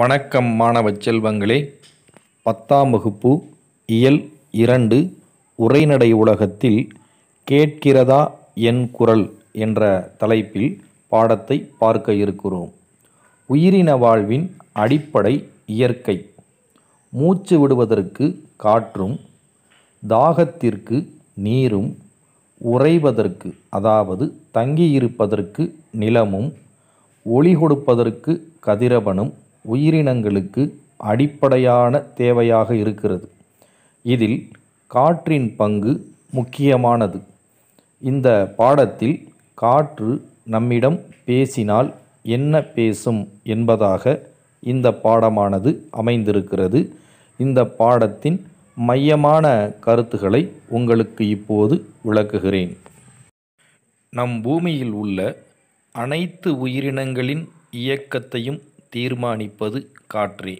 வணக்கம் மாணவ செல்வங்களே பத்தாம் வகுப்பு இயல் இரண்டு உரைநடை உலகத்தில் கேட்கிறதா என் குரல் என்ற தலைப்பில் பாடத்தை பார்க்க இருக்கிறோம் உயிரின வாழ்வின் அடிப்படை இயற்கை மூச்சு விடுவதற்கு காற்றும் தாகத்திற்கு நீரும் உறைவதற்கு அதாவது தங்கியிருப்பதற்கு நிலமும் ஒளி கொடுப்பதற்கு கதிரவனும் உயிரினங்களுக்கு அடிப்படையான தேவையாக இருக்கிறது இதில் காற்றின் பங்கு முக்கியமானது இந்த பாடத்தில் காற்று நம்மிடம் பேசினால் என்ன பேசும் என்பதாக இந்த பாடமானது அமைந்திருக்கிறது இந்த பாடத்தின் மையமான கருத்துக்களை உங்களுக்கு இப்போது விளக்குகிறேன் நம் பூமியில் உள்ள அனைத்து உயிரினங்களின் இயக்கத்தையும் தீர்மானிப்பது காற்றே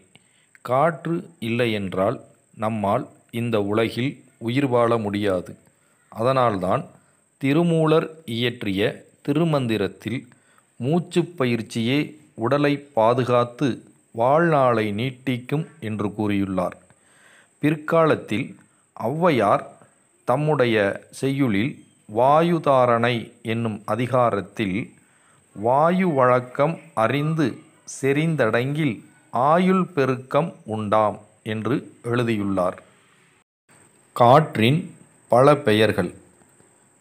காற்று இல்லையென்றால் நம்மால் இந்த உலகில் உயிர் வாழ முடியாது அதனால்தான் திருமூலர் இயற்றிய திருமந்திரத்தில் மூச்சு பயிற்சியே உடலை பாதுகாத்து வாழ்நாளை நீட்டிக்கும் என்று கூறியுள்ளார் பிற்காலத்தில் ஒளவையார் தம்முடைய செய்யுளில் வாயுதாரணை என்னும் அதிகாரத்தில் வாயு வழக்கம் அறிந்து செறிந்தடங்கில் ஆயுள் பெருக்கம் உண்டாம் என்று எழுதியுள்ளார் காற்றின் பல பெயர்கள்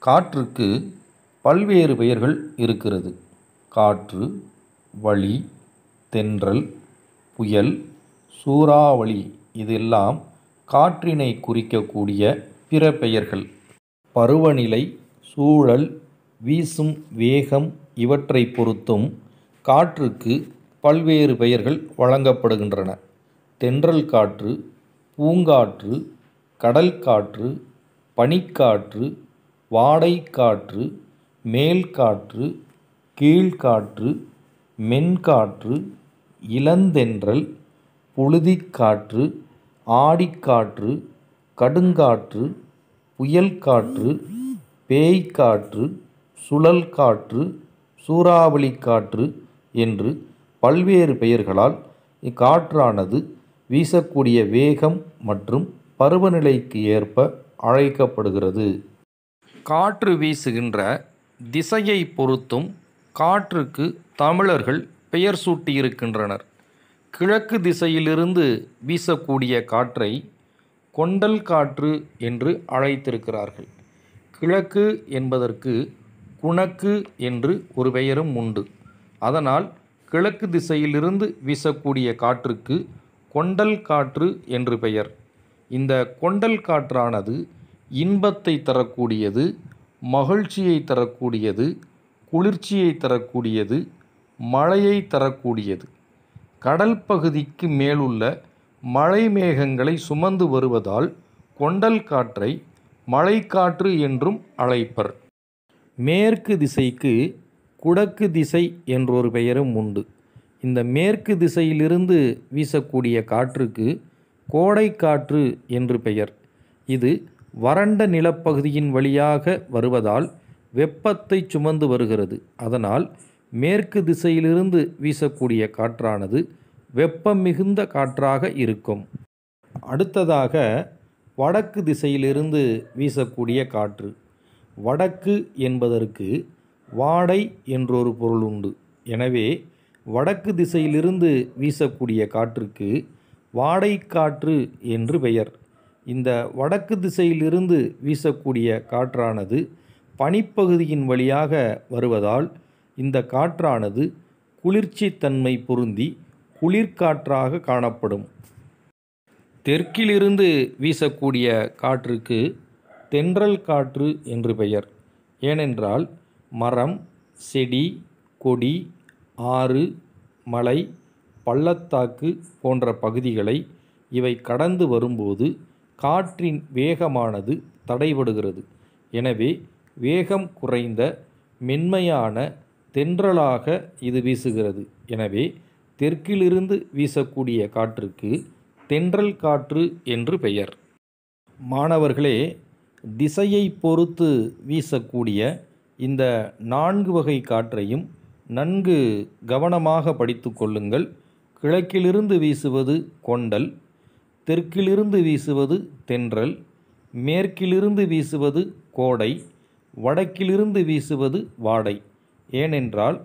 காற்றுக்கு பல்வேறு பெயர்கள் இருக்கிறது காற்று வழி தென்றல் புயல் சூறாவளி இதெல்லாம் காற்றினை குறிக்கக்கூடிய பிற பெயர்கள் பருவநிலை சூழல் வீசும் வேகம் இவற்றை பொறுத்தும் காற்றுக்கு பல்வேறு பெயர்கள் வழங்கப்படுகின்றன தென்றல் காற்று பூங்காற்று கடல் காற்று பனிக்காற்று வாடைக்காற்று மேல்காற்று கீழ்காற்று மென்காற்று இளந்தென்றல் புழுதிக்காற்று ஆடிக்காற்று கடுங்காற்று புயல்காற்று பேய்க்காற்று சுழல் காற்று சூறாவளி காற்று என்று பல்வேறு பெயர்களால் இக்காற்றானது வீசக்கூடிய வேகம் மற்றும் பருவநிலைக்கு ஏற்ப அழைக்கப்படுகிறது காற்று வீசுகின்ற திசையை பொறுத்தும் காற்றுக்கு தமிழர்கள் பெயர் சூட்டியிருக்கின்றனர் கிழக்கு திசையிலிருந்து வீசக்கூடிய காற்றை கொண்டல் காற்று என்று அழைத்திருக்கிறார்கள் கிழக்கு என்பதற்கு குணக்கு என்று ஒரு பெயரும் உண்டு அதனால் கிழக்கு திசையிலிருந்து வீசக்கூடிய காற்றுக்கு கொண்டல் காற்று என்று பெயர் இந்த கொண்டல் காற்றானது இன்பத்தை தரக்கூடியது மகிழ்ச்சியை தரக்கூடியது குளிர்ச்சியை தரக்கூடியது மழையை தரக்கூடியது கடல் பகுதிக்கு மேலுள்ள மழை மேகங்களை சுமந்து வருவதால் கொண்டல் காற்றை மழைக்காற்று என்றும் அழைப்பர் மேற்கு திசைக்கு குடக்கு திசை என்றொரு பெயரும் உண்டு இந்த மேற்கு திசையிலிருந்து வீசக்கூடிய காற்றுக்கு கோடை காற்று என்று பெயர் இது வறண்ட நிலப்பகுதியின் வழியாக வருவதால் வெப்பத்தை சுமந்து வருகிறது அதனால் மேற்கு திசையிலிருந்து வீசக்கூடிய காற்றானது வெப்பம் மிகுந்த காற்றாக இருக்கும் அடுத்ததாக வடக்கு திசையிலிருந்து வீசக்கூடிய காற்று வடக்கு என்பதற்கு வாடை என்றொரு பொருள் உண்டு எனவே வடக்கு திசையிலிருந்து வீசக்கூடிய காற்றுக்கு வாடை காற்று என்று பெயர் இந்த வடக்கு திசையிலிருந்து வீசக்கூடிய காற்றானது பனிப்பகுதியின் வழியாக வருவதால் இந்த காற்றானது குளிர்ச்சி தன்மை பொருந்தி குளிர்காற்றாக காணப்படும் தெற்கிலிருந்து வீசக்கூடிய காற்றுக்கு தென்றல் காற்று என்று பெயர் ஏனென்றால் மரம் செடி கொடி ஆறு மலை பள்ளத்தாக்கு போன்ற பகுதிகளை இவை கடந்து வரும்போது காற்றின் வேகமானது தடைபடுகிறது எனவே வேகம் குறைந்த மென்மையான தென்றலாக இது வீசுகிறது எனவே தெற்கிலிருந்து வீசக்கூடிய காற்றுக்கு தென்றல் காற்று என்று பெயர் மாணவர்களே திசையை பொறுத்து வீசக்கூடிய இந்த நான்கு வகை காற்றையும் நன்கு கவனமாக படித்து கொள்ளுங்கள் கிழக்கிலிருந்து வீசுவது கொண்டல் தெற்கிலிருந்து வீசுவது தென்றல் மேற்கிலிருந்து வீசுவது கோடை வடக்கிலிருந்து வீசுவது வாடை ஏனென்றால்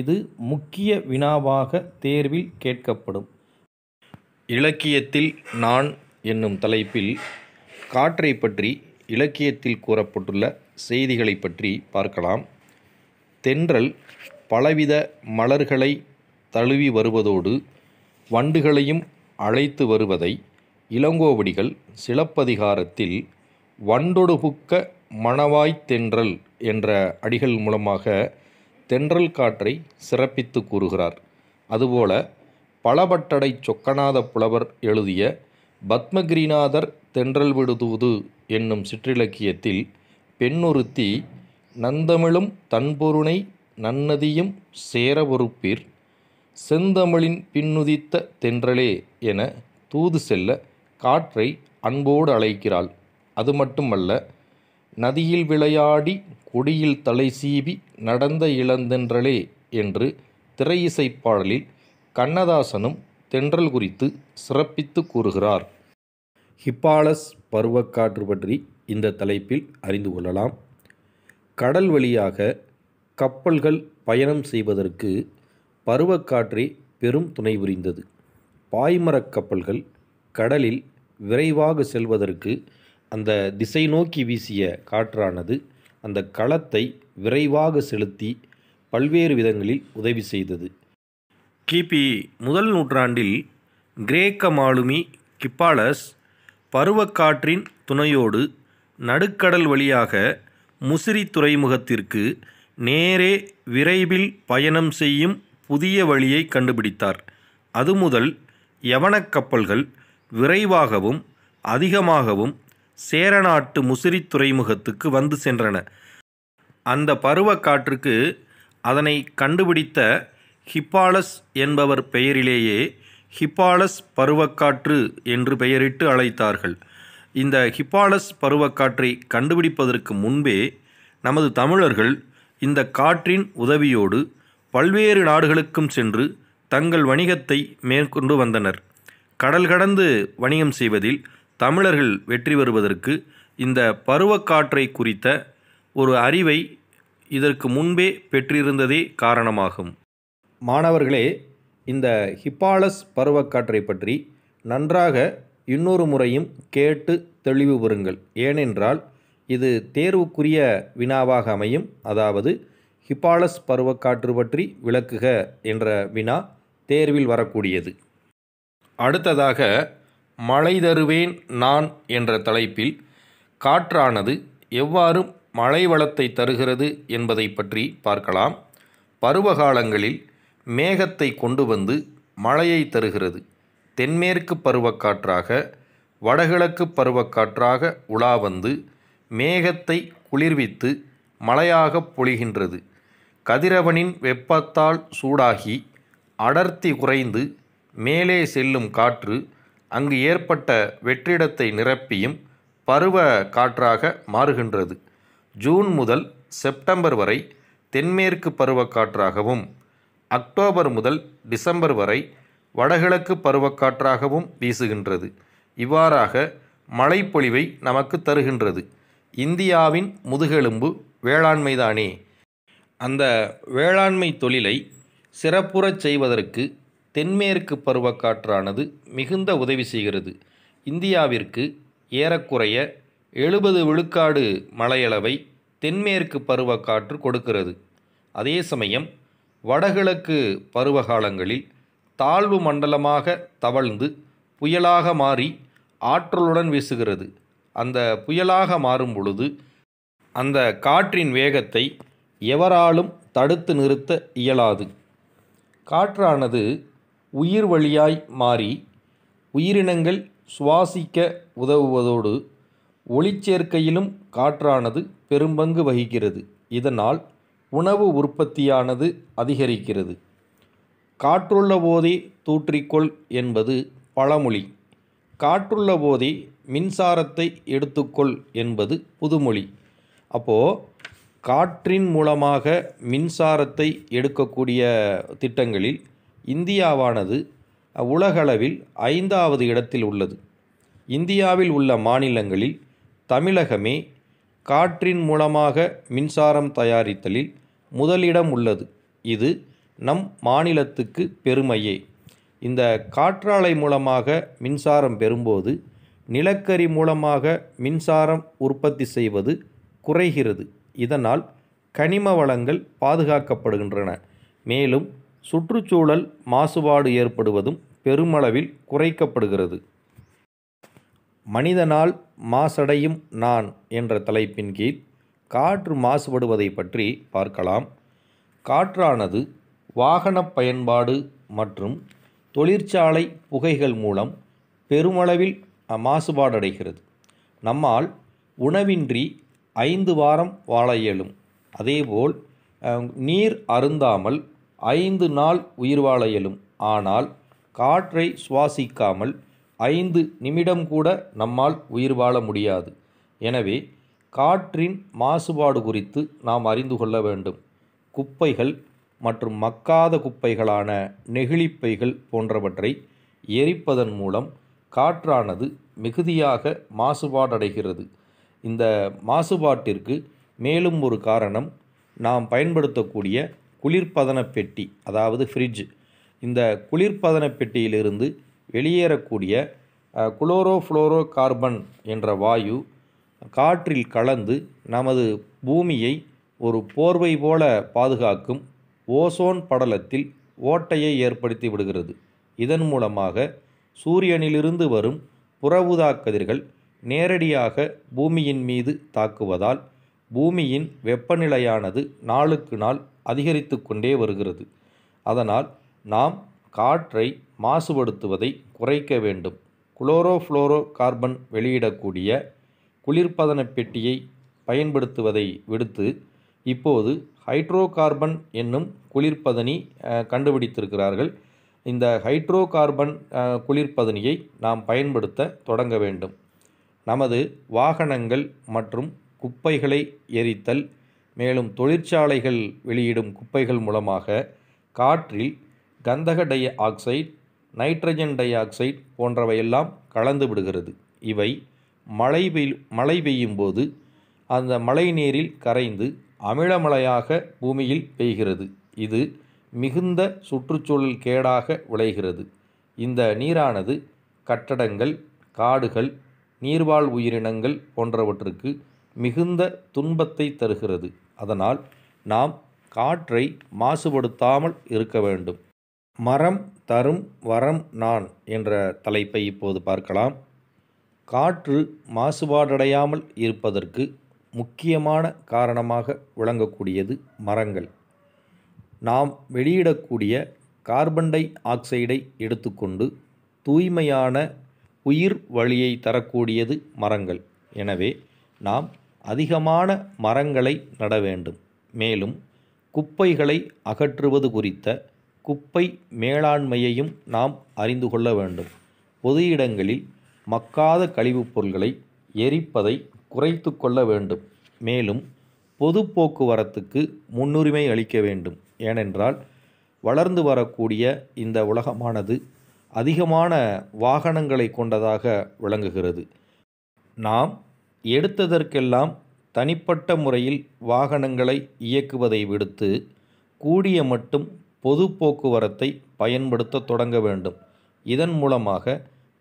இது முக்கிய வினாவாக தேர்வில் கேட்கப்படும் இலக்கியத்தில் நான் என்னும் தலைப்பில் காற்றை பற்றி இலக்கியத்தில் கூறப்பட்டுள்ள செய்திகளை பற்றி பார்க்கலாம் தென்றல் பலவித மலர்களை தழுவி வருவதோடு வண்டுகளையும் அழைத்து வருவதை இளங்கோவடிகள் சிலப்பதிகாரத்தில் வண்டொடுபுக்க மணவாய் தென்றல் என்ற அடிகள் மூலமாக தென்றல் காற்றை சிறப்பித்து கூறுகிறார் அதுபோல பலபட்டடை சொக்கநாத புலவர் எழுதிய பத்மகிரிநாதர் தென்றல் விடுதூது என்னும் சிற்றிலக்கியத்தில் பெண்ணொருத்தி நந்தமிழும் தன்பொருணை நன்னதியும் சேரவொருப்பீர் செந்தமிழின் பின்னுதித்த தென்றலே என தூது செல்ல காற்றை அன்போடு அழைக்கிறாள் அது மட்டுமல்ல நதியில் விளையாடி கொடியில் தலை சீவி நடந்த இளந்தென்றலே என்று திரை இசைப்பாடலில் கண்ணதாசனும் தென்றல் குறித்து சிறப்பித்து கூறுகிறார் ஹிப்பாலஸ் பருவக்காற்று பற்றி இந்த தலைப்பில் அறிந்து கொள்ளலாம் கடல் வழியாக கப்பல்கள் பயணம் செய்வதற்கு பருவக்காற்றே பெரும் துணை புரிந்தது பாய்மரக் கப்பல்கள் கடலில் விரைவாக செல்வதற்கு அந்த திசை நோக்கி வீசிய காற்றானது அந்த களத்தை விரைவாக செலுத்தி பல்வேறு விதங்களில் உதவி செய்தது கிபி முதல் நூற்றாண்டில் கிரேக்க மாலுமி கிப்பாலஸ் பருவக்காற்றின் துணையோடு நடுக்கடல் வழியாக முசிறி துறைமுகத்திற்கு நேரே விரைவில் பயணம் செய்யும் புதிய வழியை கண்டுபிடித்தார் அது முதல் யவனக் கப்பல்கள் விரைவாகவும் அதிகமாகவும் சேரநாட்டு முசிறி துறைமுகத்துக்கு வந்து சென்றன அந்த பருவ காற்றுக்கு அதனை கண்டுபிடித்த ஹிப்பாலஸ் என்பவர் பெயரிலேயே ஹிப்பாலஸ் பருவக்காற்று என்று பெயரிட்டு அழைத்தார்கள் இந்த ஹிப்பாலஸ் பருவக்காற்றை கண்டுபிடிப்பதற்கு முன்பே நமது தமிழர்கள் இந்த காற்றின் உதவியோடு பல்வேறு நாடுகளுக்கும் சென்று தங்கள் வணிகத்தை மேற்கொண்டு வந்தனர் கடல் கடந்து வணிகம் செய்வதில் தமிழர்கள் வெற்றி பெறுவதற்கு இந்த பருவக்காற்றை குறித்த ஒரு அறிவை இதற்கு முன்பே பெற்றிருந்ததே காரணமாகும் மாணவர்களே இந்த ஹிப்பாலஸ் பருவக்காற்றை பற்றி நன்றாக இன்னொரு முறையும் கேட்டு தெளிவு பெறுங்கள் ஏனென்றால் இது தேர்வுக்குரிய வினாவாக அமையும் அதாவது ஹிப்பாலஸ் பருவக்காற்று பற்றி விளக்குக என்ற வினா தேர்வில் வரக்கூடியது அடுத்ததாக மழை தருவேன் நான் என்ற தலைப்பில் காற்றானது எவ்வாறு மழை வளத்தை தருகிறது என்பதை பற்றி பார்க்கலாம் பருவகாலங்களில் மேகத்தை கொண்டு வந்து மழையை தருகிறது தென்மேற்கு பருவக்காற்றாக வடகிழக்கு பருவக்காற்றாக உலா வந்து மேகத்தை குளிர்வித்து மழையாகப் பொழிகின்றது கதிரவனின் வெப்பத்தால் சூடாகி அடர்த்தி குறைந்து மேலே செல்லும் காற்று அங்கு ஏற்பட்ட வெற்றிடத்தை நிரப்பியும் பருவ காற்றாக மாறுகின்றது ஜூன் முதல் செப்டம்பர் வரை தென்மேற்கு பருவக்காற்றாகவும் அக்டோபர் முதல் டிசம்பர் வரை வடகிழக்கு பருவக்காற்றாகவும் வீசுகின்றது இவ்வாறாக மழைப்பொழிவை நமக்கு தருகின்றது இந்தியாவின் முதுகெலும்பு வேளாண்மைதானே அந்த வேளாண்மை தொழிலை சிறப்புறச் செய்வதற்கு தென்மேற்கு பருவக்காற்றானது மிகுந்த உதவி செய்கிறது இந்தியாவிற்கு ஏறக்குறைய எழுபது விழுக்காடு மழையளவை தென்மேற்கு பருவக்காற்று கொடுக்கிறது அதே சமயம் வடகிழக்கு பருவகாலங்களில் தாழ்வு மண்டலமாக தவழ்ந்து புயலாக மாறி ஆற்றலுடன் வீசுகிறது அந்த புயலாக மாறும் பொழுது அந்த காற்றின் வேகத்தை எவராலும் தடுத்து நிறுத்த இயலாது காற்றானது உயிர் வழியாய் மாறி உயிரினங்கள் சுவாசிக்க உதவுவதோடு ஒளிச்சேர்க்கையிலும் காற்றானது பெரும்பங்கு வகிக்கிறது இதனால் உணவு உற்பத்தியானது அதிகரிக்கிறது காற்றுள்ள போதே தூற்றிக்கொள் என்பது பழமொழி காற்றுள்ள போதே மின்சாரத்தை எடுத்துக்கொள் என்பது புதுமொழி அப்போது காற்றின் மூலமாக மின்சாரத்தை எடுக்கக்கூடிய திட்டங்களில் இந்தியாவானது உலகளவில் ஐந்தாவது இடத்தில் உள்ளது இந்தியாவில் உள்ள மாநிலங்களில் தமிழகமே காற்றின் மூலமாக மின்சாரம் தயாரித்தலில் முதலிடம் உள்ளது இது நம் மாநிலத்துக்கு பெருமையே இந்த காற்றாலை மூலமாக மின்சாரம் பெறும்போது நிலக்கரி மூலமாக மின்சாரம் உற்பத்தி செய்வது குறைகிறது இதனால் கனிம வளங்கள் பாதுகாக்கப்படுகின்றன மேலும் சுற்றுச்சூழல் மாசுபாடு ஏற்படுவதும் பெருமளவில் குறைக்கப்படுகிறது மனிதனால் மாசடையும் நான் என்ற தலைப்பின் கீழ் காற்று மாசுபடுவதை பற்றி பார்க்கலாம் காற்றானது வாகன பயன்பாடு மற்றும் தொழிற்சாலை புகைகள் மூலம் பெருமளவில் மாசுபாடடைகிறது நம்மால் உணவின்றி ஐந்து வாரம் வாழ இயலும் அதேபோல் நீர் அருந்தாமல் ஐந்து நாள் உயிர் வாழ இயலும் ஆனால் காற்றை சுவாசிக்காமல் ஐந்து நிமிடம் கூட நம்மால் உயிர் வாழ முடியாது எனவே காற்றின் மாசுபாடு குறித்து நாம் அறிந்து கொள்ள வேண்டும் குப்பைகள் மற்றும் மக்காத குப்பைகளான நெகிழிப்பைகள் போன்றவற்றை எரிப்பதன் மூலம் காற்றானது மிகுதியாக மாசுபாடடைகிறது இந்த மாசுபாட்டிற்கு மேலும் ஒரு காரணம் நாம் பயன்படுத்தக்கூடிய குளிர்பதன பெட்டி அதாவது ஃப்ரிட்ஜ் இந்த குளிர்பதன பெட்டியிலிருந்து வெளியேறக்கூடிய குளோரோ ஃப்ளோரோ கார்பன் என்ற வாயு காற்றில் கலந்து நமது பூமியை ஒரு போர்வை போல பாதுகாக்கும் ஓசோன் படலத்தில் ஓட்டையை ஏற்படுத்தி விடுகிறது இதன் மூலமாக சூரியனிலிருந்து வரும் புறவுதா கதிர்கள் நேரடியாக பூமியின் மீது தாக்குவதால் பூமியின் வெப்பநிலையானது நாளுக்கு நாள் அதிகரித்து கொண்டே வருகிறது அதனால் நாம் காற்றை மாசுபடுத்துவதை குறைக்க வேண்டும் குளோரோஃப்ளோரோ கார்பன் வெளியிடக்கூடிய குளிர்பதன பெட்டியை பயன்படுத்துவதை விடுத்து இப்போது ஹைட்ரோ கார்பன் என்னும் குளிர்பதனி கண்டுபிடித்திருக்கிறார்கள் இந்த ஹைட்ரோ கார்பன் குளிர்பதனியை நாம் பயன்படுத்த தொடங்க வேண்டும் நமது வாகனங்கள் மற்றும் குப்பைகளை எரித்தல் மேலும் தொழிற்சாலைகள் வெளியிடும் குப்பைகள் மூலமாக காற்றில் கந்தக dioxide nitrogen dioxide போன்றவையெல்லாம் கலந்து விடுகிறது இவை மழை பெய் மழை பெய்யும் போது அந்த மழை நீரில் கரைந்து அமிலமழையாக பூமியில் பெய்கிறது இது மிகுந்த சுற்றுச்சூழல் கேடாக விளைகிறது இந்த நீரானது கட்டடங்கள் காடுகள் நீர்வாழ் உயிரினங்கள் போன்றவற்றுக்கு மிகுந்த துன்பத்தை தருகிறது அதனால் நாம் காற்றை மாசுபடுத்தாமல் இருக்க வேண்டும் மரம் தரும் வரம் நான் என்ற தலைப்பை இப்போது பார்க்கலாம் காற்று மாசுபாடடையாமல் இருப்பதற்கு முக்கியமான காரணமாக விளங்கக்கூடியது மரங்கள் நாம் வெளியிடக்கூடிய கார்பன் டை ஆக்சைடை எடுத்துக்கொண்டு தூய்மையான உயிர் வழியை தரக்கூடியது மரங்கள் எனவே நாம் அதிகமான மரங்களை நட வேண்டும் மேலும் குப்பைகளை அகற்றுவது குறித்த குப்பை மேலாண்மையையும் நாம் அறிந்து கொள்ள வேண்டும் பொது இடங்களில் மக்காத கழிவுப் பொருட்களை எரிப்பதை குறைத்து கொள்ள வேண்டும் மேலும் பொது போக்குவரத்துக்கு முன்னுரிமை அளிக்க வேண்டும் ஏனென்றால் வளர்ந்து வரக்கூடிய இந்த உலகமானது அதிகமான வாகனங்களை கொண்டதாக விளங்குகிறது நாம் எடுத்ததற்கெல்லாம் தனிப்பட்ட முறையில் வாகனங்களை இயக்குவதை விடுத்து கூடிய மட்டும் பொது போக்குவரத்தை பயன்படுத்த தொடங்க வேண்டும் இதன் மூலமாக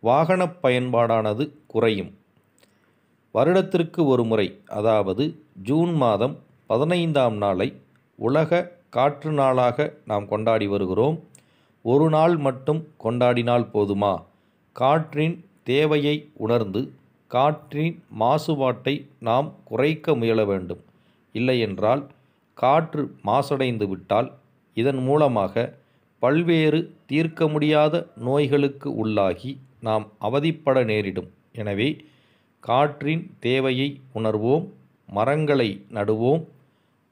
வாகன பயன்பாடானது குறையும் வருடத்திற்கு ஒரு முறை அதாவது ஜூன் மாதம் பதினைந்தாம் நாளை உலக காற்று நாளாக நாம் கொண்டாடி வருகிறோம் ஒரு நாள் மட்டும் கொண்டாடினால் போதுமா காற்றின் தேவையை உணர்ந்து காற்றின் மாசுபாட்டை நாம் குறைக்க முயல வேண்டும் இல்லையென்றால் காற்று மாசடைந்து விட்டால் இதன் மூலமாக பல்வேறு தீர்க்க முடியாத நோய்களுக்கு உள்ளாகி நாம் அவதிப்பட நேரிடும் எனவே காற்றின் தேவையை உணர்வோம் மரங்களை நடுவோம்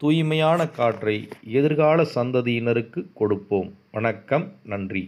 தூய்மையான காற்றை எதிர்கால சந்ததியினருக்கு கொடுப்போம் வணக்கம் நன்றி